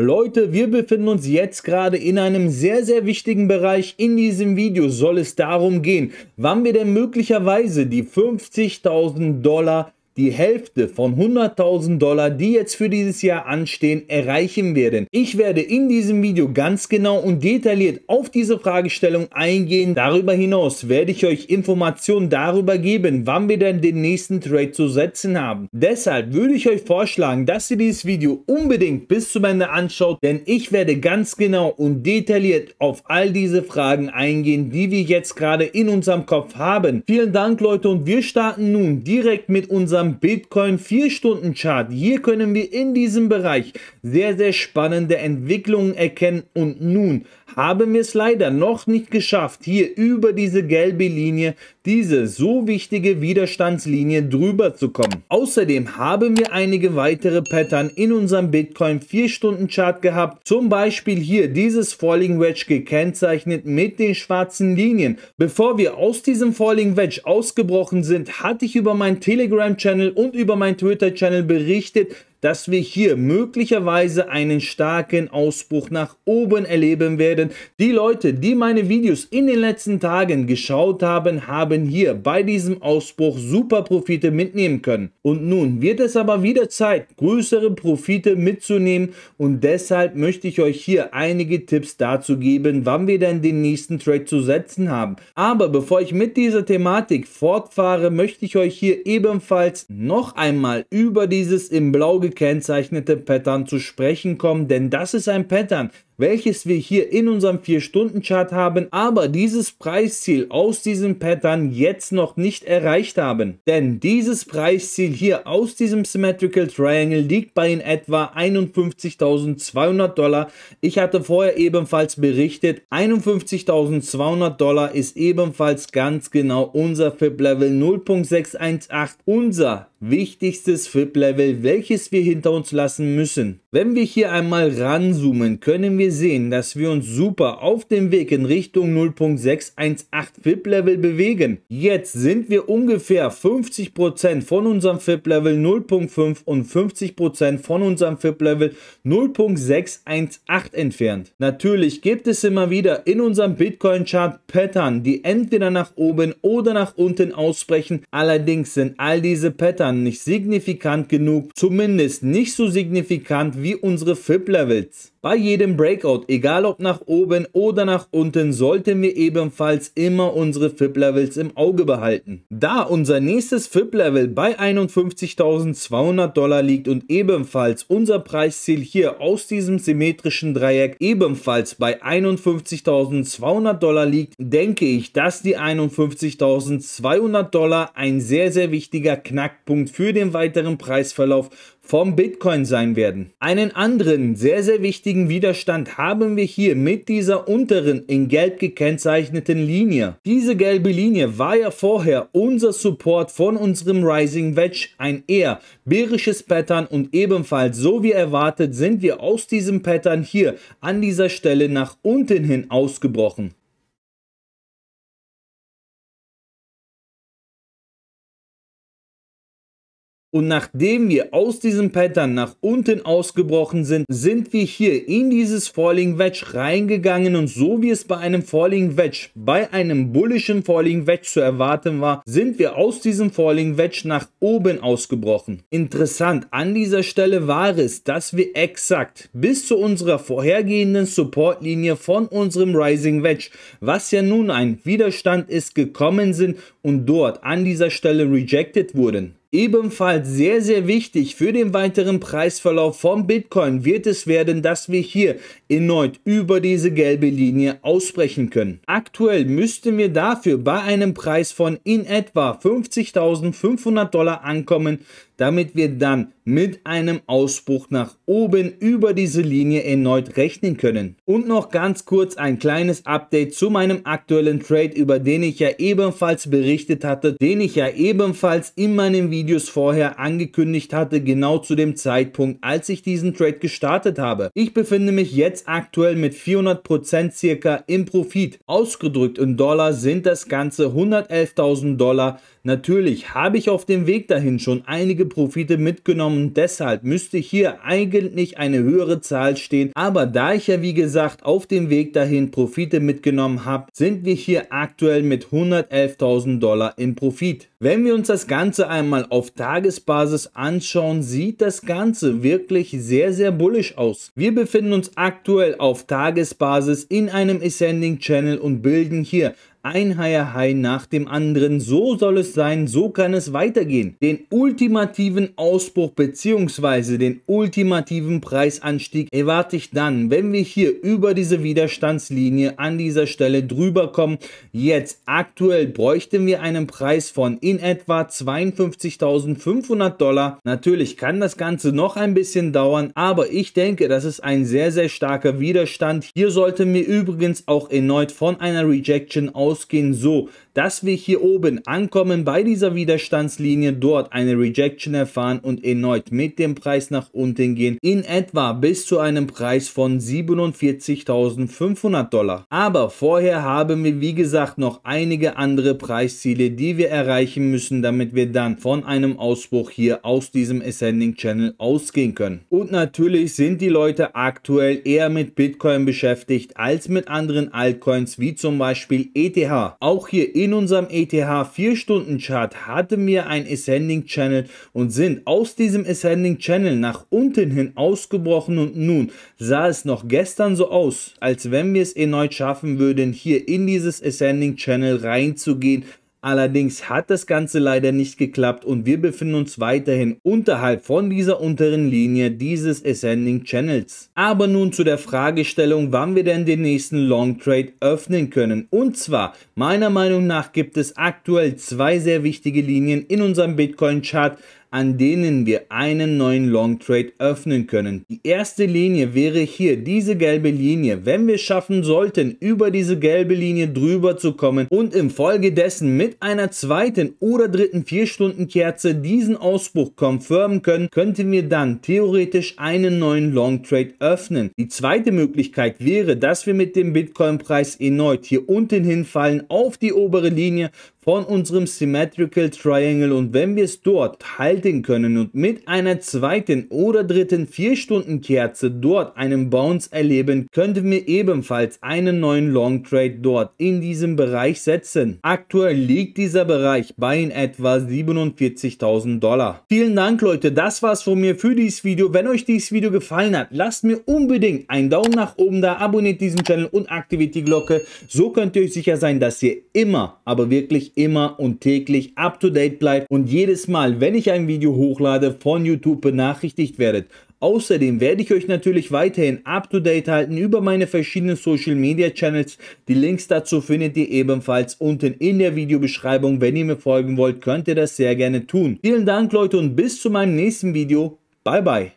Leute, wir befinden uns jetzt gerade in einem sehr, sehr wichtigen Bereich. In diesem Video soll es darum gehen, wann wir denn möglicherweise die 50.000 Dollar die Hälfte von 100.000 Dollar, die jetzt für dieses Jahr anstehen, erreichen werden. Ich werde in diesem Video ganz genau und detailliert auf diese Fragestellung eingehen. Darüber hinaus werde ich euch Informationen darüber geben, wann wir denn den nächsten Trade zu setzen haben. Deshalb würde ich euch vorschlagen, dass ihr dieses Video unbedingt bis zum Ende anschaut, denn ich werde ganz genau und detailliert auf all diese Fragen eingehen, die wir jetzt gerade in unserem Kopf haben. Vielen Dank Leute und wir starten nun direkt mit unserem unserem Bitcoin 4-Stunden-Chart. Hier können wir in diesem Bereich sehr, sehr spannende Entwicklungen erkennen. Und nun haben wir es leider noch nicht geschafft, hier über diese gelbe Linie, diese so wichtige Widerstandslinie drüber zu kommen. Außerdem haben wir einige weitere Pattern in unserem Bitcoin 4-Stunden-Chart gehabt. Zum Beispiel hier dieses Falling Wedge gekennzeichnet mit den schwarzen Linien. Bevor wir aus diesem Falling Wedge ausgebrochen sind, hatte ich über meinen Telegram-Channel channel und über meinen Twitter-Channel berichtet, dass wir hier möglicherweise einen starken Ausbruch nach oben erleben werden. Die Leute, die meine Videos in den letzten Tagen geschaut haben, haben hier bei diesem Ausbruch super Profite mitnehmen können. Und nun wird es aber wieder Zeit, größere Profite mitzunehmen und deshalb möchte ich euch hier einige Tipps dazu geben, wann wir denn den nächsten Trade zu setzen haben. Aber bevor ich mit dieser Thematik fortfahre, möchte ich euch hier ebenfalls noch einmal über dieses im Blau gekennzeichnete Pattern zu sprechen kommen, denn das ist ein Pattern, welches wir hier in unserem 4-Stunden-Chart haben, aber dieses Preisziel aus diesem Pattern jetzt noch nicht erreicht haben. Denn dieses Preisziel hier aus diesem Symmetrical Triangle liegt bei in etwa 51.200 Dollar. Ich hatte vorher ebenfalls berichtet, 51.200 Dollar ist ebenfalls ganz genau unser FIP-Level 0.618, unser wichtigstes FIP-Level, welches wir hinter uns lassen müssen. Wenn wir hier einmal ranzoomen, können wir sehen, dass wir uns super auf dem Weg in Richtung 0.618 FIP-Level bewegen. Jetzt sind wir ungefähr 50% von unserem FIP-Level 0.5 und 50% von unserem FIP-Level 0.618 entfernt. Natürlich gibt es immer wieder in unserem Bitcoin-Chart Pattern, die entweder nach oben oder nach unten ausbrechen. Allerdings sind all diese Pattern nicht signifikant genug, zumindest nicht so signifikant wie unsere FIP-Levels. Bei jedem Breakout, egal ob nach oben oder nach unten, sollten wir ebenfalls immer unsere FIP-Levels im Auge behalten. Da unser nächstes FIP-Level bei 51.200 Dollar liegt und ebenfalls unser Preisziel hier aus diesem symmetrischen Dreieck ebenfalls bei 51.200 Dollar liegt, denke ich, dass die 51.200 Dollar ein sehr, sehr wichtiger Knackpunkt für den weiteren Preisverlauf vom Bitcoin sein werden. Einen anderen sehr, sehr wichtigen Widerstand haben wir hier mit dieser unteren in gelb gekennzeichneten Linie. Diese gelbe Linie war ja vorher unser Support von unserem Rising Wedge, ein eher bärisches Pattern und ebenfalls so wie erwartet sind wir aus diesem Pattern hier an dieser Stelle nach unten hin ausgebrochen. Und nachdem wir aus diesem Pattern nach unten ausgebrochen sind, sind wir hier in dieses Falling Wedge reingegangen und so wie es bei einem Falling Wedge, bei einem bullischen Falling Wedge zu erwarten war, sind wir aus diesem Falling Wedge nach oben ausgebrochen. Interessant an dieser Stelle war es, dass wir exakt bis zu unserer vorhergehenden Supportlinie von unserem Rising Wedge, was ja nun ein Widerstand ist, gekommen sind und dort an dieser Stelle rejected wurden. Ebenfalls sehr, sehr wichtig für den weiteren Preisverlauf von Bitcoin wird es werden, dass wir hier erneut über diese gelbe Linie ausbrechen können. Aktuell müssten wir dafür bei einem Preis von in etwa 50.500 Dollar ankommen, damit wir dann mit einem Ausbruch nach oben über diese Linie erneut rechnen können. Und noch ganz kurz ein kleines Update zu meinem aktuellen Trade, über den ich ja ebenfalls berichtet hatte, den ich ja ebenfalls in meinen Videos vorher angekündigt hatte, genau zu dem Zeitpunkt, als ich diesen Trade gestartet habe. Ich befinde mich jetzt aktuell mit 400% circa im Profit. Ausgedrückt in Dollar sind das Ganze 111.000 Dollar. Natürlich habe ich auf dem Weg dahin schon einige Profite mitgenommen. Deshalb müsste hier eigentlich eine höhere Zahl stehen. Aber da ich ja wie gesagt auf dem Weg dahin Profite mitgenommen habe, sind wir hier aktuell mit 111.000 Dollar im Profit. Wenn wir uns das Ganze einmal auf Tagesbasis anschauen, sieht das Ganze wirklich sehr, sehr bullisch aus. Wir befinden uns aktuell auf Tagesbasis in einem Ascending Channel und bilden hier ein Haierhai nach dem anderen, so soll es sein, so kann es weitergehen. Den ultimativen Ausbruch bzw. den ultimativen Preisanstieg erwarte ich dann, wenn wir hier über diese Widerstandslinie an dieser Stelle drüber kommen. Jetzt aktuell bräuchten wir einen Preis von in etwa 52.500 Dollar. Natürlich kann das Ganze noch ein bisschen dauern, aber ich denke, das ist ein sehr, sehr starker Widerstand. Hier sollten wir übrigens auch erneut von einer Rejection aus ausgehen so, dass wir hier oben ankommen bei dieser Widerstandslinie, dort eine Rejection erfahren und erneut mit dem Preis nach unten gehen, in etwa bis zu einem Preis von 47.500 Dollar. Aber vorher haben wir wie gesagt noch einige andere Preisziele, die wir erreichen müssen, damit wir dann von einem Ausbruch hier aus diesem Ascending Channel ausgehen können. Und natürlich sind die Leute aktuell eher mit Bitcoin beschäftigt als mit anderen Altcoins wie zum Beispiel ETH. Auch hier in in unserem ETH 4-Stunden-Chart hatten wir ein Ascending Channel und sind aus diesem Ascending Channel nach unten hin ausgebrochen und nun sah es noch gestern so aus, als wenn wir es erneut schaffen würden, hier in dieses Ascending Channel reinzugehen, Allerdings hat das Ganze leider nicht geklappt und wir befinden uns weiterhin unterhalb von dieser unteren Linie dieses Ascending Channels. Aber nun zu der Fragestellung, wann wir denn den nächsten Long Trade öffnen können. Und zwar, meiner Meinung nach gibt es aktuell zwei sehr wichtige Linien in unserem Bitcoin Chart, an denen wir einen neuen Long Trade öffnen können. Die erste Linie wäre hier diese gelbe Linie. Wenn wir schaffen sollten, über diese gelbe Linie drüber zu kommen und im Folge mit einer zweiten oder dritten 4-Stunden-Kerze diesen Ausbruch konfirmen können, könnten wir dann theoretisch einen neuen Long Trade öffnen. Die zweite Möglichkeit wäre, dass wir mit dem Bitcoin-Preis erneut hier unten hinfallen auf die obere Linie von unserem Symmetrical Triangle und wenn wir es dort halten können und mit einer zweiten oder dritten 4-Stunden-Kerze dort einen Bounce erleben, könnten wir ebenfalls einen neuen Long Trade dort in diesem Bereich setzen. Aktuell liegt dieser Bereich bei in etwa 47.000 Dollar. Vielen Dank Leute, das war's von mir für dieses Video. Wenn euch dieses Video gefallen hat, lasst mir unbedingt einen Daumen nach oben da, abonniert diesen Channel und aktiviert die Glocke. So könnt ihr euch sicher sein, dass ihr immer, aber wirklich immer und täglich up to date bleibt und jedes Mal, wenn ich ein Video hochlade, von YouTube benachrichtigt werdet. Außerdem werde ich euch natürlich weiterhin up to date halten über meine verschiedenen Social Media Channels. Die Links dazu findet ihr ebenfalls unten in der Videobeschreibung. Wenn ihr mir folgen wollt, könnt ihr das sehr gerne tun. Vielen Dank Leute und bis zu meinem nächsten Video. Bye bye.